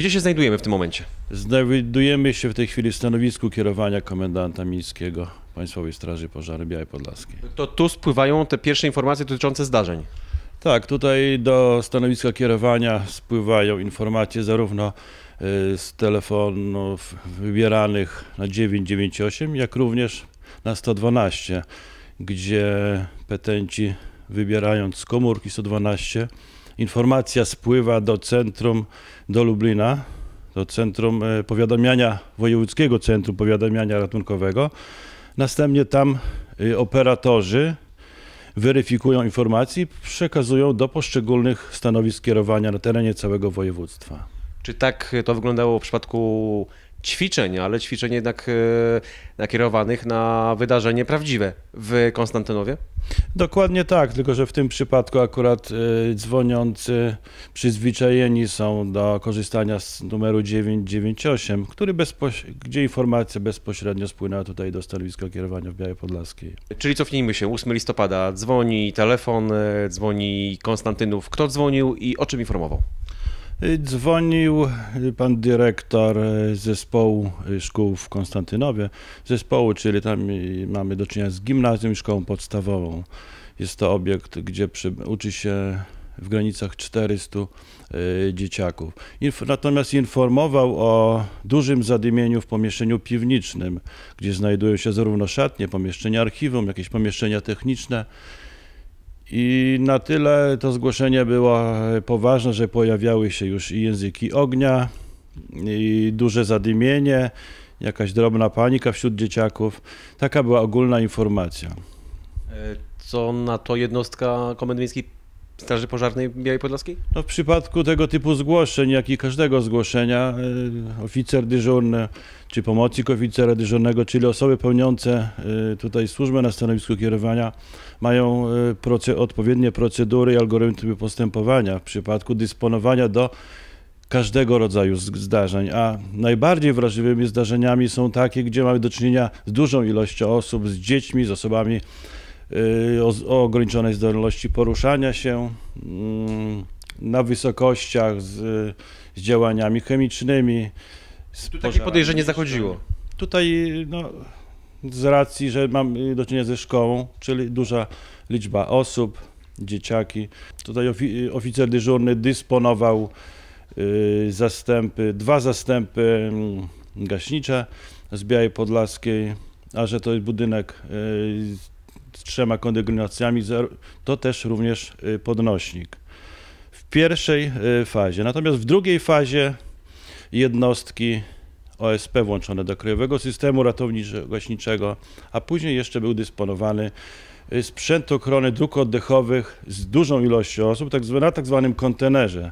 Gdzie się znajdujemy w tym momencie? Znajdujemy się w tej chwili w stanowisku kierowania komendanta miejskiego Państwowej Straży Pożarnej Białej Podlaskiej. To tu spływają te pierwsze informacje dotyczące zdarzeń? Tak, tutaj do stanowiska kierowania spływają informacje zarówno e, z telefonów wybieranych na 998, jak również na 112, gdzie petenci wybierając komórki 112 informacja spływa do centrum, do Lublina, do centrum e, powiadamiania, wojewódzkiego centrum powiadamiania ratunkowego. Następnie tam e, operatorzy weryfikują informacje i przekazują do poszczególnych stanowisk kierowania na terenie całego województwa. Czy tak to wyglądało w przypadku ćwiczeń, ale ćwiczeń jednak e, nakierowanych na wydarzenie prawdziwe w Konstantynowie? Dokładnie tak, tylko że w tym przypadku akurat e, dzwoniący przyzwyczajeni są do korzystania z numeru 998, który bezpoś- gdzie informacja bezpośrednio spłynęła tutaj do stanowiska kierowania w Białej Podlaskiej. Czyli cofnijmy się, 8 listopada, dzwoni telefon, e, dzwoni Konstantynów. Kto dzwonił i o czym informował? Y, dzwonił pan dyrektor zespołu y, szkół w Konstantynowie, zespołu, czyli tam y, mamy do czynienia z gimnazjum i szkołą podstawową. Jest to obiekt, gdzie przy, uczy się w granicach 400 dzieciaków. Inf natomiast informował o dużym zadymieniu w pomieszczeniu piwnicznym, gdzie znajdują się zarówno szatnie, pomieszczenia archiwum, jakieś pomieszczenia techniczne, i na tyle to zgłoszenie było poważne, że pojawiały się już i języki ognia, i duże zadymienie, jakaś drobna panika wśród dzieciaków. Taka była ogólna informacja. E, co na to jednostka Komendy Miejskiej Straży Pożarnej Białej Podlaskiej? No w przypadku tego typu zgłoszeń, jak i każdego zgłoszenia, e, oficer dyżurny czy pomocnik oficera dyżurnego, czyli osoby pełniące e, tutaj służbę na stanowisku kierowania, mają e, proce odpowiednie procedury i algorytmy postępowania w przypadku dysponowania do każdego rodzaju zdarzeń, a najbardziej wrażliwymi zdarzeniami są takie, gdzie mamy do czynienia z dużą ilością osób, z dziećmi, z osobami Y, o, o ograniczonej zdolności poruszania się mm, na wysokościach z, z działaniami chemicznymi. Z tu takie podejrzenie zachodziło. Tutaj no, z racji, że mam do czynienia ze szkołą, czyli duża liczba osób, dzieciaki. Tutaj ofi oficer dyżurny dysponował y, zastępy, dwa zastępy mm, gaśnicze z Białej Podlaskiej, a że to jest budynek y, trzema kondygnacjami, to też również y, podnośnik w pierwszej y, fazie. Natomiast w drugiej fazie jednostki OSP włączone do krajowego systemu ratowniczo ratowniczego, a później jeszcze był dysponowany y, sprzęt ochrony dróg oddechowych z dużą ilością osób tak zwane, na tak zwanym kontenerze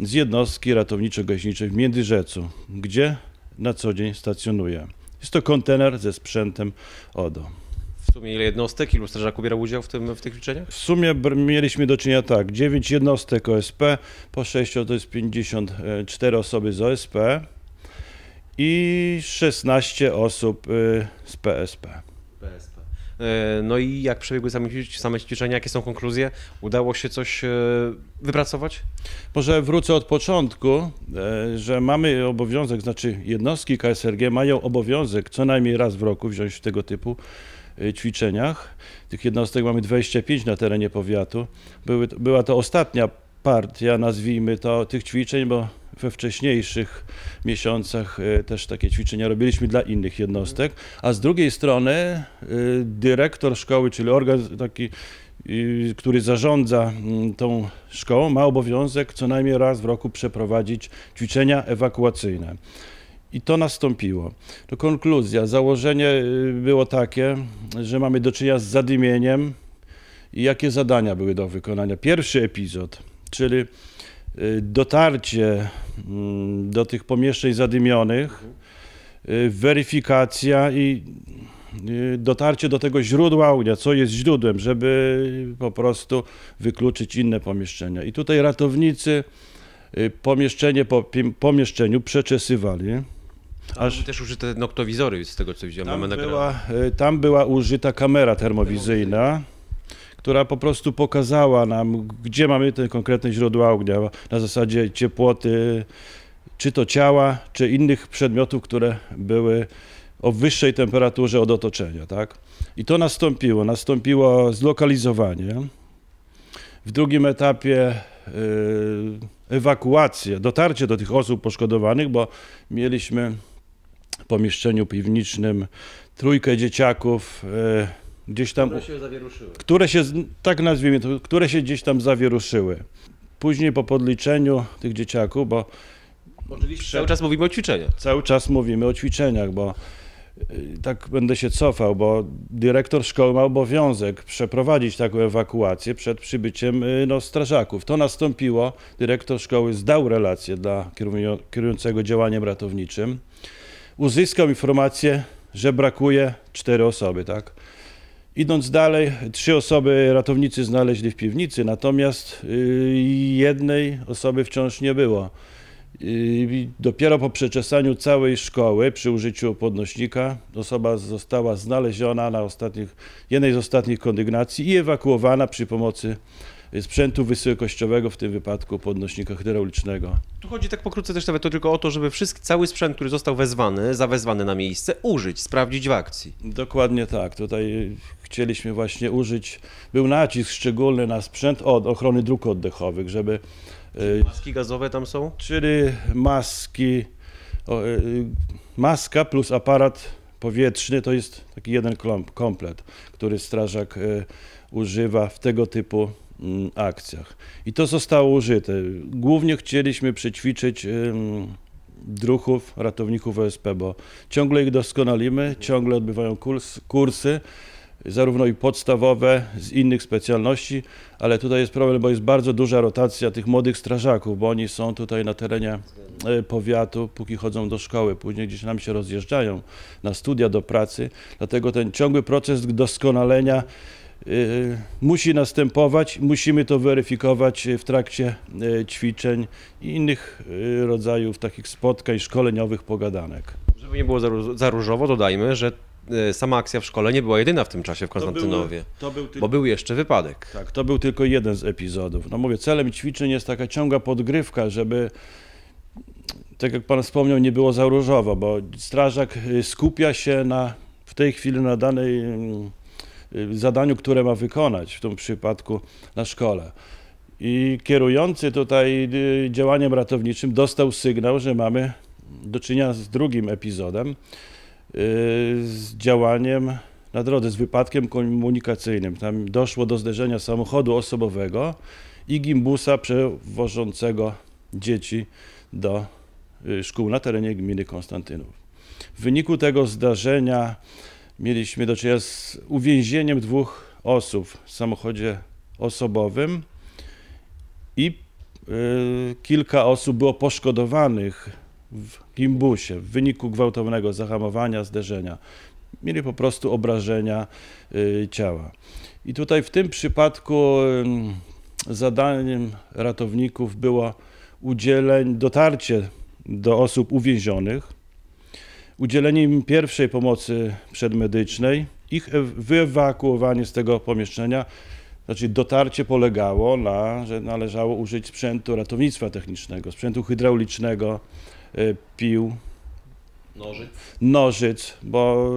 z jednostki ratowniczo-gaśniczej w Międzyrzecu, gdzie na co dzień stacjonuje. Jest to kontener ze sprzętem ODO sumie ile jednostek, ilu strażaków biera udział w, tym, w tych ćwiczeniach? W sumie mieliśmy do czynienia tak, 9 jednostek OSP, po 6 to jest 54 e, osoby z OSP i 16 osób y, z PSP. PSP. E, no i jak przebiegły same, same ćwiczenia, jakie są konkluzje? Udało się coś e, wypracować? Może wrócę od początku, że mamy obowiązek, znaczy jednostki KSRG mają obowiązek co najmniej raz w roku wziąć tego typu Y, ćwiczeniach. Tych jednostek mamy 25 na terenie powiatu. Były, była to ostatnia partia, nazwijmy to, tych ćwiczeń, bo we wcześniejszych miesiącach y, też takie ćwiczenia robiliśmy dla innych jednostek, a z drugiej strony y, dyrektor szkoły, czyli organ taki, który zarządza mm, tą szkołą, ma obowiązek co najmniej raz w roku przeprowadzić ćwiczenia ewakuacyjne. I to nastąpiło. To konkluzja. Założenie y, było takie, że mamy do czynienia z zadymieniem i jakie zadania były do wykonania. Pierwszy epizod, czyli y, dotarcie mm, do tych pomieszczeń zadymionych, y, weryfikacja i dotarcie do tego źródła ognia, co jest źródłem, żeby po prostu wykluczyć inne pomieszczenia. I tutaj ratownicy pomieszczenie po pomieszczeniu przeczesywali. Aż... Były też użyte noktowizory, z tego co widziałem. Tam, była, y, tam była użyta kamera termowizyjna która po prostu pokazała nam, gdzie mamy te konkretne źródła ognia na zasadzie ciepłoty, czy to ciała, czy innych przedmiotów, które były o wyższej temperaturze od otoczenia. Tak? I to nastąpiło. Nastąpiło zlokalizowanie. W drugim etapie ewakuację, y, ewakuacja, dotarcie do tych osób poszkodowanych, bo mieliśmy pomieszczeniu piwnicznym trójkę dzieciaków e, gdzieś tam. Które się zawieruszyły. Które się, tak nazwijmy to, które się gdzieś tam zawieruszyły. Później po podliczeniu tych dzieciaków, bo. Oczywiście cały czas mówimy o ćwiczeniach. Cały czas mówimy o ćwiczeniach, bo e, tak będę się cofał, bo dyrektor szkoły ma obowiązek przeprowadzić taką ewakuację przed przybyciem e, no, strażaków. To nastąpiło, dyrektor szkoły zdał relację dla kierującego działaniem ratowniczym uzyskał informację, że brakuje cztery osoby, tak? Idąc dalej, trzy osoby ratownicy znaleźli w piwnicy, natomiast y, jednej osoby wciąż nie było. Y, dopiero po przeczesaniu całej szkoły przy użyciu podnośnika osoba została znaleziona na ostatnich, jednej z ostatnich kondygnacji i ewakuowana przy pomocy Y, sprzętu wysokościowego, w tym wypadku podnośnika hydraulicznego. Tu chodzi tak pokrótce też nawet to tylko o to, żeby wszystko, cały sprzęt, który został wezwany, zawezwany na miejsce, użyć, sprawdzić w akcji. Dokładnie tak. Tutaj y, chcieliśmy właśnie użyć, był nacisk szczególny na sprzęt od ochrony dróg oddechowych, żeby... Y, Czyli maski gazowe tam są? Czyli maski, maska plus aparat powietrzny to jest taki jeden komplet, który strażak używa w tego typu Mm, akcjach. I to zostało użyte. Głównie chcieliśmy przećwiczyć druhów, ratowników OSP, bo ciągle ich doskonalimy, ciągle odbywają kurs, kursy, zarówno i podstawowe, z innych specjalności, ale tutaj jest problem, bo jest bardzo duża rotacja tych młodych strażaków, bo oni są tutaj na terenie e, powiatu, póki chodzą do szkoły, później gdzieś nam się rozjeżdżają na studia, do pracy, dlatego ten ciągły proces doskonalenia Y, musi następować, musimy to weryfikować y, w trakcie y, ćwiczeń i innych rodzajów takich spotkań szkoleniowych, pogadanek. Żeby nie było za różowo, dodajmy, że sama akcja w szkole nie była jedyna w tym czasie w Konstantynowie, to był, to był bo był jeszcze wypadek. Tak, to był tylko jeden z epizodów. No mówię, celem ćwiczeń jest taka ciągła podgrywka, żeby tak jak Pan wspomniał, nie było za różowo, bo strażak skupia się na, w tej chwili na danej mm, Y, zadaniu, które ma wykonać, w tym przypadku na szkole. I kierujący tutaj y, działaniem ratowniczym dostał sygnał, że mamy do czynienia z drugim epizodem, y, z działaniem na drodze, z wypadkiem komunikacyjnym. Tam doszło do zderzenia samochodu osobowego i gimbusa przewożącego dzieci do szkół na terenie gminy Konstantynów. W wyniku tego zdarzenia mieliśmy do czynienia z uwięzieniem dwóch osób w samochodzie osobowym i y, kilka osób było poszkodowanych w gimbusie w wyniku gwałtownego zahamowania, zderzenia. Mieli po prostu obrażenia y, ciała. I tutaj w tym przypadku y, zadaniem ratowników było udzielenie dotarcie do osób uwięzionych, udzielenie im pierwszej pomocy przedmedycznej, ich wyewakuowanie z tego pomieszczenia. Znaczy dotarcie polegało na, że należało użyć sprzętu ratownictwa technicznego, sprzętu hydraulicznego, e, pił, nożyc, nożyc bo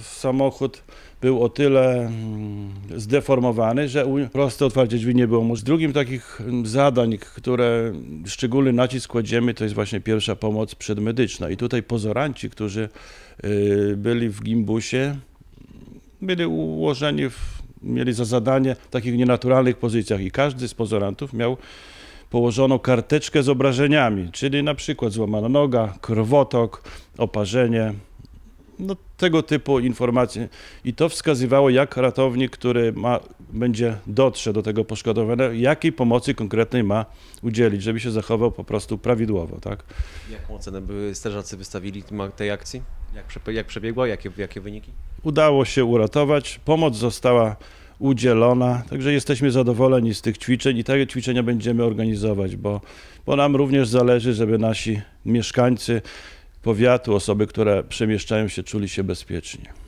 y, samochód był o tyle mm, zdeformowany, że proste otwarcie drzwi nie było mu. Z drugim takich mm, zadań, które szczególny nacisk kładziemy, to jest właśnie pierwsza pomoc przedmedyczna. I tutaj pozoranci, którzy y, byli w gimbusie, byli ułożeni, w, mieli za zadanie w takich nienaturalnych pozycjach i każdy z pozorantów miał położono karteczkę z obrażeniami, czyli na przykład złamana noga, krwotok, oparzenie, no, tego typu informacje. I to wskazywało, jak ratownik, który ma, będzie dotrze do tego poszkodowanego, jakiej pomocy konkretnej ma udzielić, żeby się zachował po prostu prawidłowo. Tak? Jaką ocenę by strażacy wystawili tej akcji? Jak, jak przebiegła? Jakie, jakie wyniki? Udało się uratować. Pomoc została udzielona. Także jesteśmy zadowoleni z tych ćwiczeń i takie ćwiczenia będziemy organizować, bo, bo nam również zależy, żeby nasi mieszkańcy powiatu, osoby, które przemieszczają się, czuli się bezpiecznie.